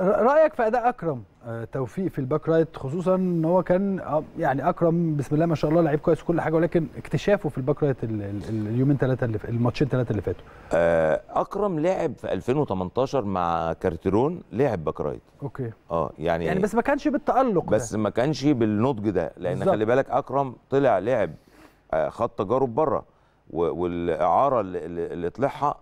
رايك في اداء اكرم آه، توفيق في الباك رايت خصوصا ان هو كان آه، يعني اكرم بسم الله ما شاء الله لعيب كويس وكل حاجه ولكن اكتشافه في الباك رايت اليومين ثلاثه اللي الماتشين ثلاثه اللي فاتوا آه، اكرم لعب في 2018 مع كارتيرون لعب باك رايت اوكي اه يعني يعني بس ما كانش بالتالق بس ده. ما كانش بالنضج ده لان بالزبط. خلي بالك اكرم طلع لعب خد تجارب بره والاعاره اللي طلعها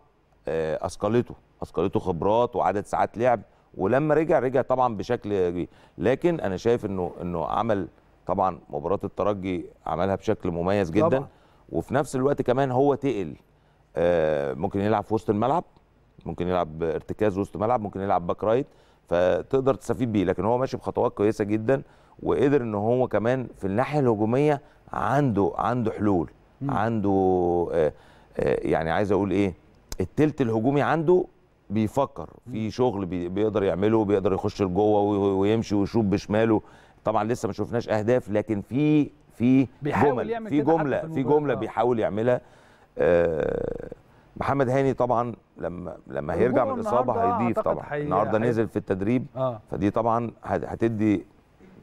اثقلته اثقلته خبرات وعدد ساعات لعب ولما رجع رجع طبعا بشكل لكن انا شايف انه انه عمل طبعا مباراه الترجي عملها بشكل مميز جدا طبعا. وفي نفس الوقت كمان هو تقل آه ممكن يلعب في وسط الملعب ممكن يلعب ارتكاز وسط ملعب ممكن يلعب باك رايت فتقدر تستفيد بيه لكن هو ماشي بخطوات كويسه جدا وقدر ان هو كمان في الناحيه الهجوميه عنده عنده حلول م. عنده آه آه يعني عايز اقول ايه التلت الهجومي عنده بيفكر في شغل بيقدر يعمله بيقدر يخش لجوه ويمشي ويشوط بشماله طبعا لسه ما شفناش اهداف لكن في في جمل في جمله في جمله آه. بيحاول يعملها آه محمد هاني طبعا لما لما هيرجع من الاصابه هيضيف طبعا النهارده نزل في التدريب آه. فدي طبعا هتدي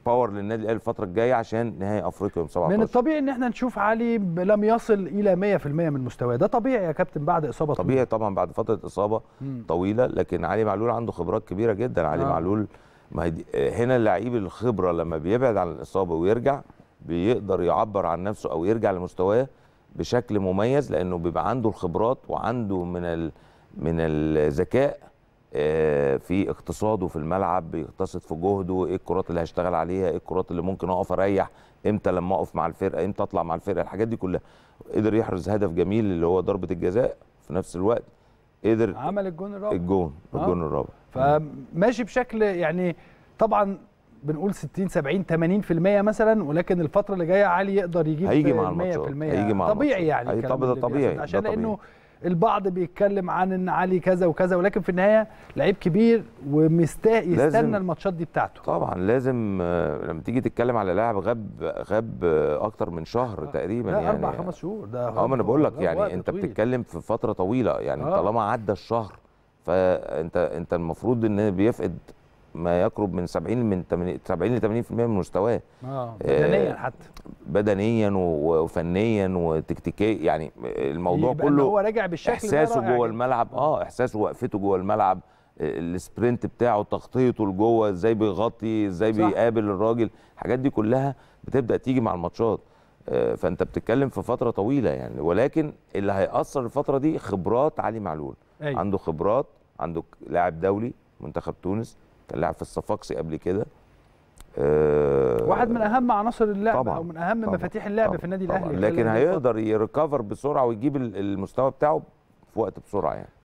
باور للنادي الاهلي الفتره الجايه عشان نهائي افريقيا يوم 17 من الطبيعي ان احنا نشوف علي لم يصل الى 100% من مستواه ده طبيعي يا كابتن بعد اصابه طبيعي طويلة. طبعا بعد فتره اصابه مم. طويله لكن علي معلول عنده خبرات كبيره جدا علي آه. معلول ما هنا اللعيب الخبره لما بيبعد عن الاصابه ويرجع بيقدر يعبر عن نفسه او يرجع لمستواه بشكل مميز لانه بيبقى عنده الخبرات وعنده من ال... من الذكاء آه، في اقتصاده في الملعب بيقتصد في جهده ايه الكرات اللي هشتغل عليها ايه الكرات اللي ممكن اقف اريح امتى لما اقف مع الفرقه امتى اطلع مع الفرقه الحاجات دي كلها قدر يحرز هدف جميل اللي هو ضربه الجزاء في نفس الوقت قدر عمل الجون الرابع الجون آه. الجون الرابع فماشي بشكل يعني طبعا بنقول 60 70 80% مثلا ولكن الفتره اللي جايه علي يقدر يجيب هيجي مع الماتشات هيجي مع طبيعي يعني ده طبيعي عشان لانه البعض بيتكلم عن ان علي كذا وكذا ولكن في النهايه لعيب كبير ومستاهل يستنى الماتشات دي بتاعته طبعا لازم آه، لما تيجي تتكلم على لاعب غاب غاب آه، اكتر من شهر آه، تقريبا يعني اربع خمس شهور ده اه ما انا بقول لك يعني انت طويل. بتتكلم في فتره طويله يعني آه. طالما عدى الشهر فانت انت المفروض ان بيفقد ما يقرب من 70 من 70 ل 80% من مستواه اه بدنيا آه، حتى بدنيا وفنيا وتكتيكيا يعني الموضوع كله هو راجع بالشكل احساسه جوه الملعب اه احساسه وقفته جوه الملعب آه، السبرنت بتاعه تغطيته لجوه ازاي بيغطي ازاي بيقابل الراجل الحاجات دي كلها بتبدا تيجي مع الماتشات آه، فانت بتتكلم في فتره طويله يعني ولكن اللي هياثر الفتره دي خبرات علي معلول أي. أيوه. عنده خبرات عنده لاعب دولي منتخب تونس كان لاعب في الصفاقسي قبل كده أه واحد من اهم عناصر اللعب طبعا او من اهم طبعًا مفاتيح اللعب طبعًا في النادي الاهلي لكن هيقدر يريكفر بسرعه ويجيب المستوى بتاعه في وقت بسرعه يعني